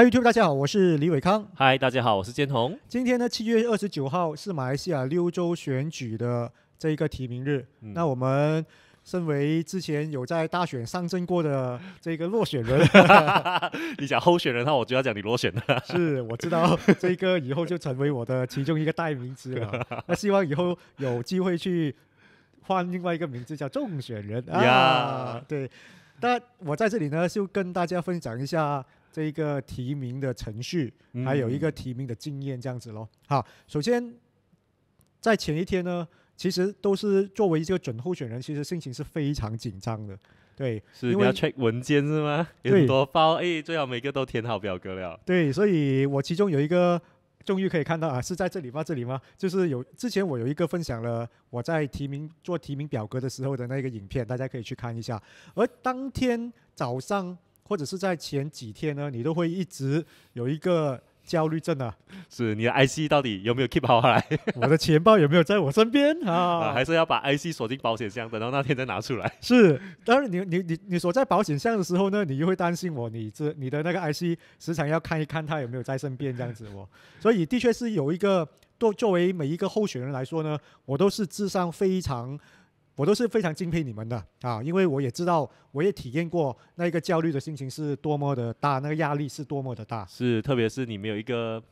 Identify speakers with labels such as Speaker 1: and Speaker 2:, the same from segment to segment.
Speaker 1: Hey YouTube，大家好，我是李伟康。
Speaker 2: 嗨，大家好，我是坚宏。
Speaker 1: 今天呢，七月二十九号是马来西亚六州选举的这一个提名日。那我们身为之前有在大选上阵过的这个落选人，
Speaker 2: 你讲候选人，那我就要讲你落选了。是，我知道这
Speaker 1: 个以后就成为我的其中一个代名词了。那希望以后有机会去换另外一个名字，叫众选人。啊，对。那我在这里呢，就跟大家分享一下。这一个提名的程序，还有一个提名的经验，这样子咯。好，首先在前一天呢，其实都是作为一个准候选人，其实心情是非常
Speaker 2: 紧张的。对，是要 check 文件是吗？很多包诶，最好每个都填好表格了。
Speaker 1: 对，所以我其中有一个终于可以看到啊，是在这里吗？这里吗？就是有之前我有一个分享了，我在提名做提名表格的时候的那个影片，大家可以去看一下。而当天早上。或者是在前几天呢，你都会一直有一个焦虑症啊。
Speaker 2: 是你的 IC 到底有没有 keep 好来？我
Speaker 1: 的钱包有没有在我身边啊？还
Speaker 2: 是要把 IC 锁进保险箱，等到那天再拿出来？
Speaker 1: 是，当然你你你你锁在保险箱的时候呢，你又会担心我，你这你的那个 IC 时常要看一看它有没有在身边这样子哦。所以的确是有一个，作作为每一个候选人来说呢，我都是智商非常。我都是非常敬佩你们的啊，因为我也知道，我也体验过那个焦虑的心情是多么的大，那个压力是多么的大。
Speaker 2: 是，特别是你没有一个，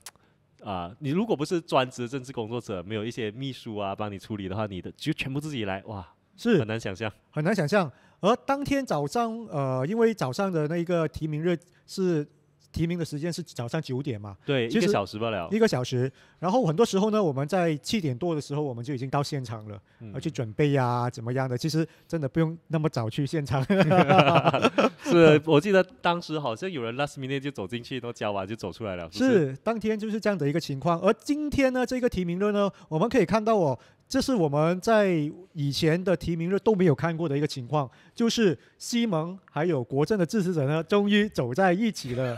Speaker 2: 啊，你如果不是专职政治工作者，没有一些秘书啊帮你处理的话，你的就全部自己来，哇，是很难想象，
Speaker 1: 很难想象。而当天早上，呃，因为早上的那一个提名日是。提名的时间是早上九点嘛？对，一个小时不了，一个小时。然后很多时候呢，我们在七点多的时候，我们就已经到现场了，而去准备呀，怎么样的？其实真的不用那么早去现场。是
Speaker 2: 我记得当时好像有人 last minute 就走进去，都交完就走出来了。是，
Speaker 1: 当天就是这样的一个情况。而今天呢，这个提名论呢，我们可以看到哦。这是我们在以前的提名日都没有看过的一个情况，就是西蒙还有国政的支持者呢，终于走在一起了。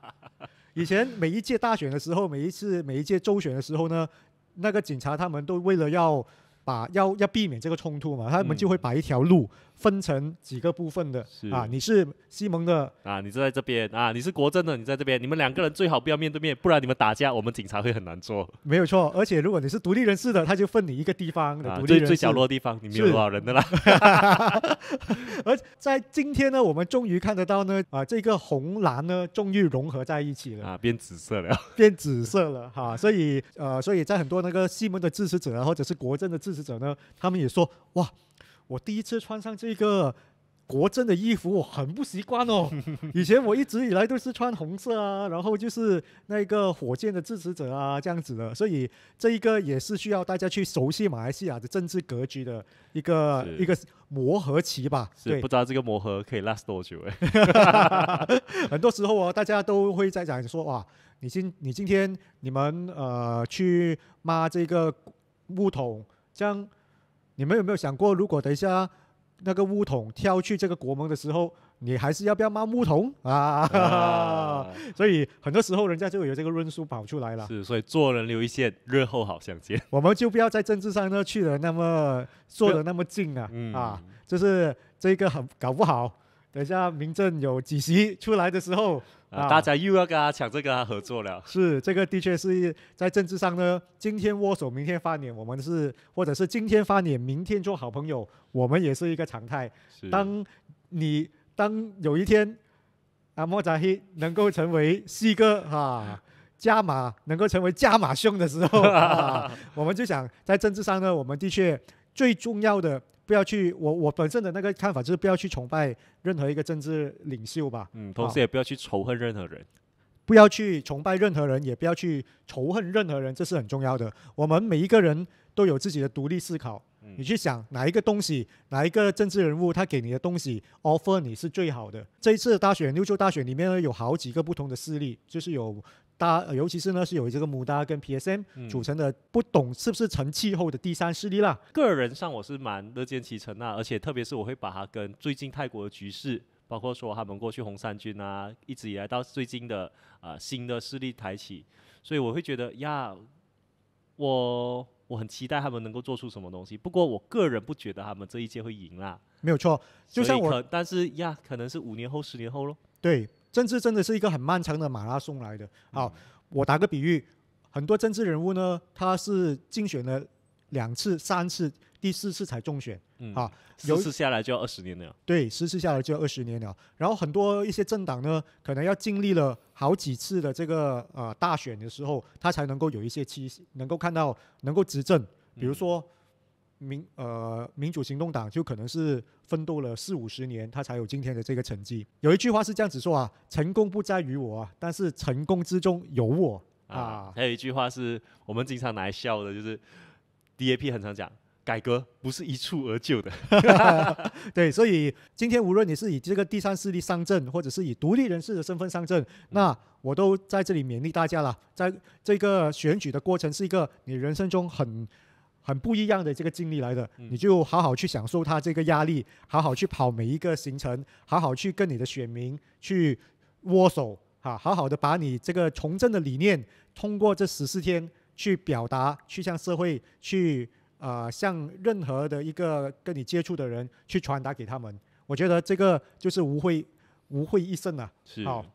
Speaker 1: 以前每一届大选的时候，每一次每一届周选的时候呢，那个警察他们都为了要把要要避免这个冲突嘛，他们就会把一条路。分成几个部分的啊？你是西蒙的
Speaker 2: 啊？你在这边啊？你是国政的？你在这边？你们两个人最好不要面对面，不然你们打架，我们警察会很难做。
Speaker 1: 没有错，而且如果你是独立人士的，他就分你一个地方的独立人士，最角落的地方，你没有多少人的啦。而在今天呢，我们终于看得到呢啊，这个红蓝呢，终于融合在一
Speaker 2: 起了啊，变紫色了，
Speaker 1: 变紫色了哈。所以呃，所以在很多那个西蒙的支持者啊，或者是国政的支持者呢，他们也说哇。我第一次穿上这个国阵的衣服，我很不习惯哦。以前我一直以来都是穿红色啊，然后就是那个火箭的支持者啊这样子的，所以这一个也是需要大家去熟悉马来西亚的政治格局的一个一个磨合期吧。
Speaker 2: 对，不知道这个磨合可以 last 多久哎。很多时候啊，大家
Speaker 1: 都会在讲说哇，你今你今天你们呃去骂这个木桶这样。你们有没有想过，如果等一下那个乌桶挑去这个国门的时候，你还是要不要骂乌桶啊？所以很多时候人家就有这个论述跑出来了。
Speaker 2: 是，所以做人留一线，日后好相见。
Speaker 1: 我们就不要在政治上呢去的那么做的那么近啊！啊，就是这个很搞不好。等一下，民政有几席出来的时候，啊，大
Speaker 2: 家又要跟他抢这个合作了。
Speaker 1: 是，这个的确是在政治上呢，今天握手，明天翻脸，我们是或者是今天翻脸，明天做好朋友，我们也是一个常态。当，你当有一天，啊，莫扎黑能够成为西哥啊，加码能够成为加码兄的时候，我们就想在政治上呢，我们的确最重要的。不要去，我我本身的那个看法就是不要去崇拜任何一个政治领袖吧。嗯，同时
Speaker 2: 也不要去仇恨任何人。
Speaker 1: 不要去崇拜任何人，也不要去仇恨任何人，这是很重要的。我们每一个人都有自己的独立思考。嗯，你去想哪一个东西，哪一个政治人物他给你的东西 offer 你是最好的。这一次大选，六州大选里面呢有好几个不同的势力，就是有。他尤其是呢是有这个穆达跟 PSM 组成的，不懂是不是成气候的第三势力啦。
Speaker 2: 个人上我是蛮乐见其成呐，而且特别是我会把它跟最近泰国的局势，包括说他们过去红三军啊，一直以来到最近的啊新的势力抬起，所以我会觉得呀，我我很期待他们能够做出什么东西。不过我个人不觉得他们这一届会赢啦。没有错，就像我，但是呀，可能是五年后、十年后喽。
Speaker 1: 对。政治真的是一个很漫长的马拉松来的。好，我打个比喻，很多政治人物呢，他是竞选了两次、三次，第四次才中选。
Speaker 2: 嗯，啊，四次下来就要二十年了。
Speaker 1: 对，四次下来就要二十年了。然后很多一些政党呢，可能要经历了好几次的这个呃大选的时候，他才能够有一些期，能够看到能够执政。比如说。民呃民主行动党就可能是奋斗了四五十年，他才有今天的这个成绩。有一句话是这样子说啊，成功不在于我啊，但是成功之中有我
Speaker 2: 啊。还有一句话是我们经常拿来笑的，就是 DAP 很常讲，改革不是一蹴而就的。对，
Speaker 1: 所以今天无论你是以这个第三势力上阵，或者是以独立人士的身份上阵，那我都在这里勉励大家了。在这个选举的过程，是一个你人生中很。很不一样的这个经历来的，你就好好去享受他这个压力，好好去跑每一个行程，好好去跟你的选民去握手，哈，好好的把你这个从政的理念通过这十四天去表达，去向社会，去啊，向任何的一个跟你接触的人去传达给他们。我觉得这个就是无愧无愧一胜啊。是。好，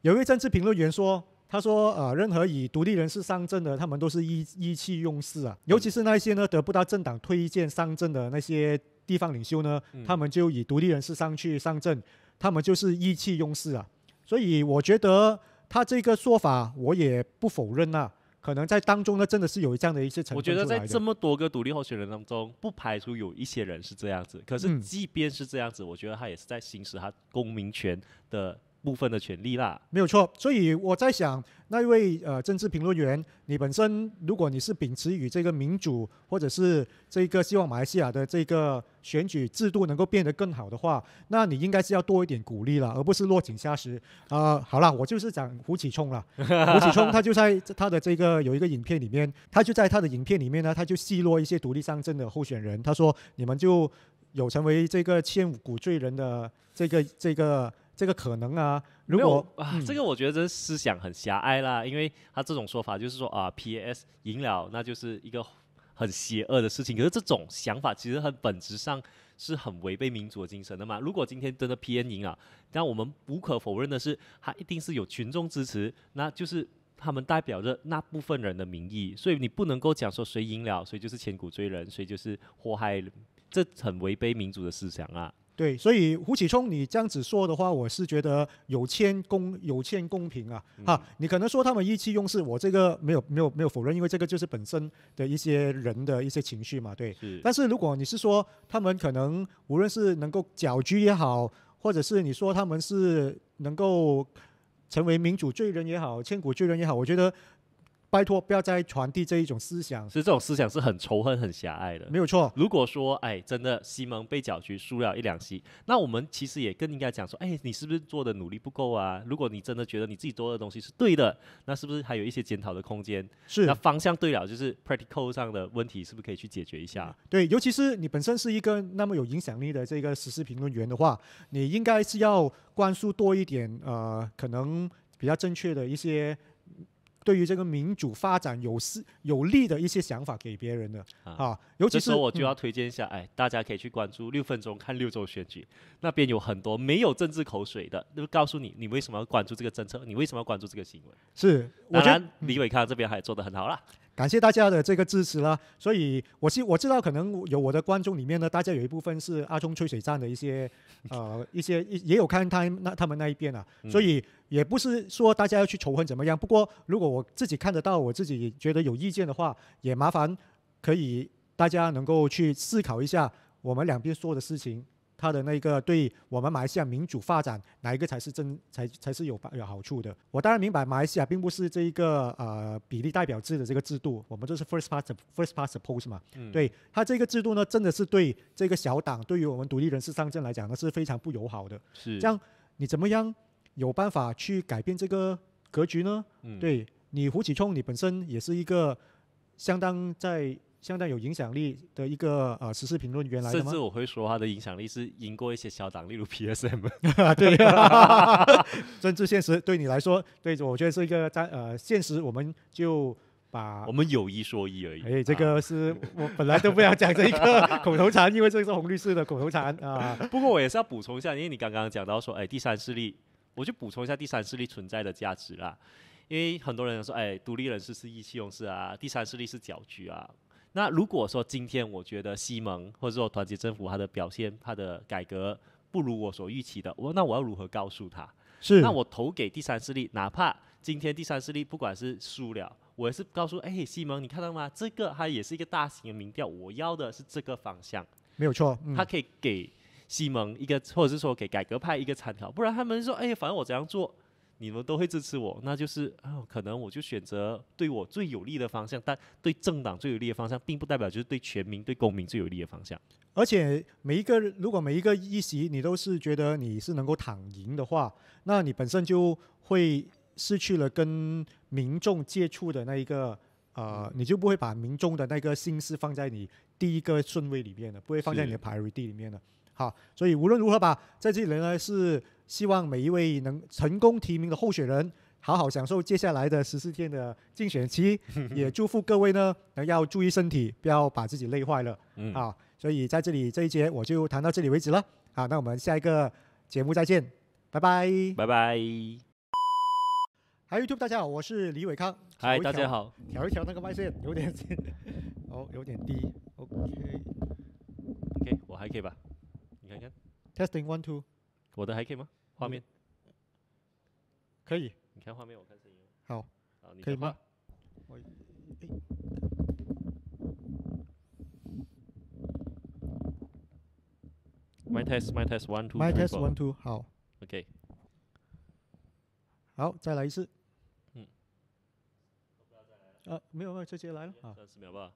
Speaker 1: 有一政治评论员说。他说：“呃，任何以独立人士上阵的，他们都是意意气用事啊。尤其是那些呢得不到政党推荐上阵的那些地方领袖呢，他们就以独立人士上去上阵，他们就是意气用事啊。所以我觉得他这个说法我也不否认呐。可能在当中呢，真的是有这样的一些成分我觉得在这
Speaker 2: 么多个独立候选人当中，不排除有一些人是这样子。可是即便是这样子，我觉得他也是在行使他公民权的。”部分的权利啦，
Speaker 1: 没有错。所以我在想，那一位呃政治评论员，你本身如果你是秉持于这个民主，或者是这个希望马来西亚的这个选举制度能够变得更好的话，那你应该是要多一点鼓励了，而不是落井下石啊。好了，我就是讲胡启聪了。胡启聪他就在他的这个有一个影片里面，他就在他的影片里面呢，他就奚落一些独立上阵的候选人，他说你们就有成为这个千古罪人的这个这个。这个可能啊，如果啊，
Speaker 2: 这个我觉得这思想很狭隘啦，因为他这种说法就是说啊，P S 赢了，那就是一个很邪恶的事情。可是这种想法其实很本质上是很违背民主的精神的嘛。如果今天真的 P N 赢了，但我们无可否认的是，他一定是有群众支持，那就是他们代表着那部分人的民意，所以你不能够讲说谁赢了，谁就是千古罪人，谁就是祸害，这很违背民主的思想啊。
Speaker 1: 对，所以胡启聪，你这样子说的话，我是觉得有欠公有欠公平啊！哈，你可能说他们意气用事，我这个没有没有没有否认，因为这个就是本身的一些人的一些情绪嘛，对。但是如果你是说他们可能无论是能够搅局也好，或者是你说他们是能够成为民主罪人也好、千古罪人也好，我觉得。拜托，不要再传递这一种思想。
Speaker 2: 实这种思想是很仇恨、很狭隘的，没有错。如果说，哎，真的西蒙被搅局，输了一两席，那我们其实也更应该讲说，哎，你是不是做的努力不够啊？如果你真的觉得你自己做的东西是对的，那是不是还有一些检讨的空间？是。那方向对了，就是 practical 上的问题，是不是可以去解决一下？
Speaker 1: 对，尤其是你本身是一个那么有影响力的这个时事评论员的话，你应该是要灌输多一点，呃，可能比较正确的一些。对于这个民主发展有是有利的一些想法，给别人的啊，尤其是我就
Speaker 2: 要推荐一下，哎，大家可以去关注六分钟看六周选举，那边有很多没有政治口水的，就告诉你你为什么要关注这个政策，你为什么要关注这个新闻？是，我觉得李伟康这边还做得很好啦。
Speaker 1: 感谢大家的这个支持啦，所以我是我知道，可能有我的观众里面呢，大家有一部分是阿中吹水站的一些，呃，一些也有看他那他们那一边啊，所以也不是说大家要去仇恨怎么样，不过如果我自己看得到，我自己觉得有意见的话，也麻烦可以大家能够去思考一下我们两边说的事情。他的那个对我们马来西亚民主发展哪一个才是真才才是有有好处的？我当然明白，马来西亚并不是这一个呃比例代表制的这个制度，我们这是 first past first past post 嘛，对他这个制度呢，真的是对这个小党对于我们独立人士上阵来讲呢是非常不友好的。是这样，你怎么样有办法去改变这个格局呢？嗯，对你胡启聪，你本身也是一个相当在。相当有影响力的一个呃时事评论员来，甚至
Speaker 2: 我会说他的影响力是赢过一些小党，例如 PSM。对，
Speaker 1: 政 治现实对你来说，对我觉得是一个在呃现实，我们就把我们有一说一而已。哎，这个是我本来都不想讲这个口头禅，因为这是洪律师的口头禅啊。
Speaker 2: 不过我也是要补充一下，因为你刚刚讲到说，哎，第三势力，我就补充一下第三势力存在的价值啦。因为很多人说，哎，独立人士是意气用事啊，第三势力是搅局啊。那如果说今天我觉得西蒙或者说团结政府他的表现、他的改革不如我所预期的，我那我要如何告诉他？是，那我投给第三势力，哪怕今天第三势力不管是输了，我也是告诉哎西蒙，你看到吗？这个它也是一个大型的民调，我要的是这个方向，
Speaker 1: 没有错，他可
Speaker 2: 以给西蒙一个，或者是说给改革派一个参考，不然他们说哎，反正我怎样做。你们都会支持我，那就是啊，可能我就选择对我最有利的方向，但对政党最有利的方向，并不代表就是对全民、对公民最有利的方向。
Speaker 1: 而且每一个，如果每一个议席你都是觉得你是能够躺赢的话，那你本身就会失去了跟民众接触的那一个，呃，你就不会把民众的那个心思放在你第一个顺位里面了，不会放在你的排位第里面了。好，所以无论如何吧，在这里呢是希望每一位能成功提名的候选人，好好享受接下来的十四天的竞选期，也祝福各位呢，能要注意身体，不要把自己累坏了。嗯，好，所以在这里这一节我就谈到这里为止了。好，那我们下一个节目再见，拜拜，
Speaker 2: 拜拜。h
Speaker 1: YouTube，大家好，我是李伟康。嗨，大家好，调一调那个外线，有点 哦，有点
Speaker 2: 低，OK，OK，我还可以吧。
Speaker 1: Testing one two，
Speaker 2: 我的还可以吗？画面，可以。你看画面，我
Speaker 1: 看声音。好，可以吗？可以。
Speaker 2: My test, my test one two. My test one two，好。OK。
Speaker 1: 好，再来一次。嗯。呃，没有没有，直接来了
Speaker 2: 三十秒吧。